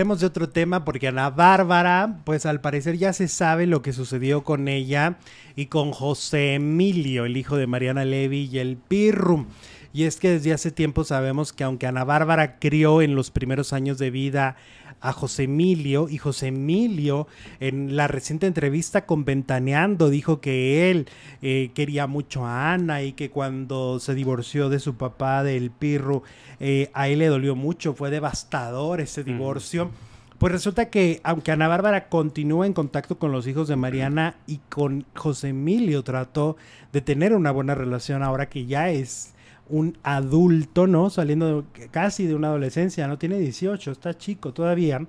Hablemos de otro tema porque Ana Bárbara, pues al parecer ya se sabe lo que sucedió con ella y con José Emilio, el hijo de Mariana Levy y el Pirrum. Y es que desde hace tiempo sabemos que aunque Ana Bárbara crió en los primeros años de vida a José Emilio, y José Emilio en la reciente entrevista con Ventaneando dijo que él eh, quería mucho a Ana y que cuando se divorció de su papá, del Pirru, eh, a él le dolió mucho, fue devastador ese divorcio. Pues resulta que, aunque Ana Bárbara continúa en contacto con los hijos de Mariana y con José Emilio, trató de tener una buena relación ahora que ya es un adulto, ¿no? Saliendo casi de una adolescencia, no tiene 18, está chico todavía,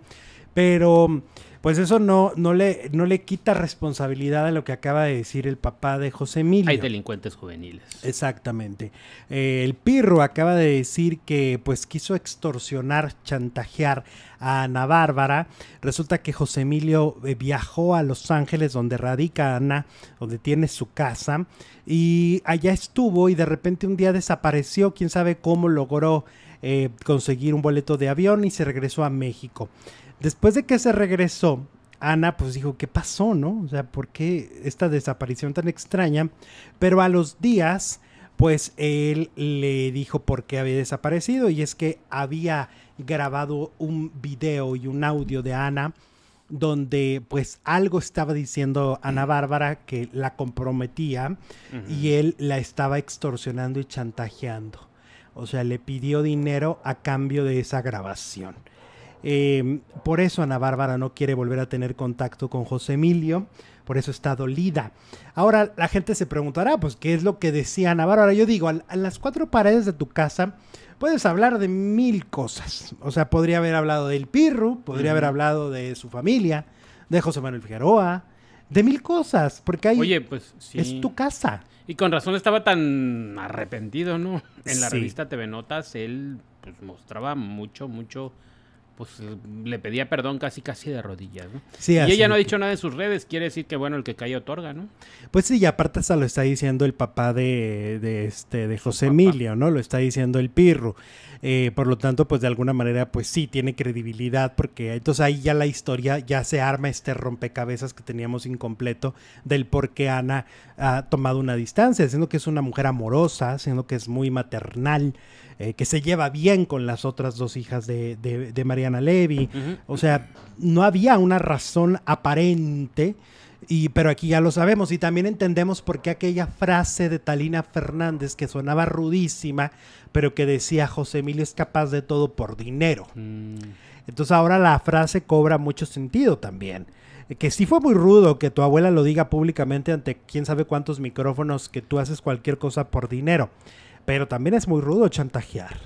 pero pues eso no, no, le, no le quita responsabilidad a lo que acaba de decir el papá de José Emilio. Hay delincuentes juveniles. Exactamente. Eh, el Pirro acaba de decir que pues quiso extorsionar, chantajear a Ana Bárbara. Resulta que José Emilio eh, viajó a Los Ángeles donde radica Ana, donde tiene su casa y allá estuvo y de repente un día desapareció, quién sabe cómo logró eh, conseguir un boleto de avión y se regresó a México. Después de que se regresó, Ana pues dijo, ¿qué pasó, no? O sea, ¿por qué esta desaparición tan extraña? Pero a los días, pues él le dijo por qué había desaparecido y es que había grabado un video y un audio de Ana donde pues algo estaba diciendo Ana Bárbara que la comprometía y él la estaba extorsionando y chantajeando. O sea, le pidió dinero a cambio de esa grabación. Em, por eso Ana Bárbara no quiere volver a tener contacto con José Emilio, por eso está dolida. Ahora la gente se preguntará, pues, ¿qué es lo que decía Ana Bárbara? Yo digo, a, las cuatro paredes de tu casa puedes hablar de mil cosas. O sea, podría haber hablado del Pirru, podría haber hablado de su familia, de José Manuel Figueroa, de mil cosas, porque ahí Oye, pues, es tu casa. Y con razón estaba tan arrepentido, ¿no? En la revista TV Notas él pues, mostraba mucho, mucho pues le pedía perdón casi casi de rodillas, ¿no? y ella no ha dicho nada en sus redes, quiere decir que bueno, el que cae otorga, ¿no? Pues sí, y aparte hasta lo está diciendo el papá de, de este de José Emilio, ¿no? Lo está diciendo el Pirro. Eh, por lo tanto, pues de alguna manera, pues sí, tiene credibilidad, porque entonces ahí ya la historia, ya se arma este rompecabezas que teníamos incompleto del por qué Ana ha tomado una distancia, siendo que es una mujer amorosa, siendo que es muy maternal, eh, que se lleva bien con las otras dos hijas de, de, Mariana Levy. O sea, no había una razón aparente. Y, pero aquí ya lo sabemos y también entendemos por qué aquella frase de Talina Fernández que sonaba rudísima, pero que decía José Emilio es capaz de todo por dinero. Mm. Entonces ahora la frase cobra mucho sentido también. Eh, que sí fue muy rudo que tu abuela lo diga públicamente ante quién sabe cuántos micrófonos que tú haces cualquier cosa por dinero. Pero también es muy rudo chantajear.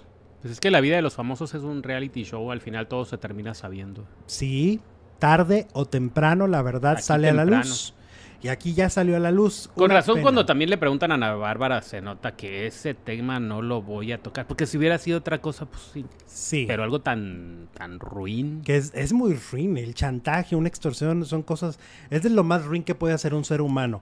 Pues es que la vida de los famosos es un reality show, al final todo se termina sabiendo. Sí, tarde o temprano la verdad sale a la luz. Y aquí ya salió a la luz. Con razón, cuando también le preguntan a Ana Bárbara, se nota que ese tema no lo voy a tocar. Porque si hubiera sido otra cosa, pues sí. Sí. Pero algo tan, tan ruin. Que es, es muy ruin. El chantaje, una extorsión, son cosas. Es de lo más ruin que puede hacer un ser humano.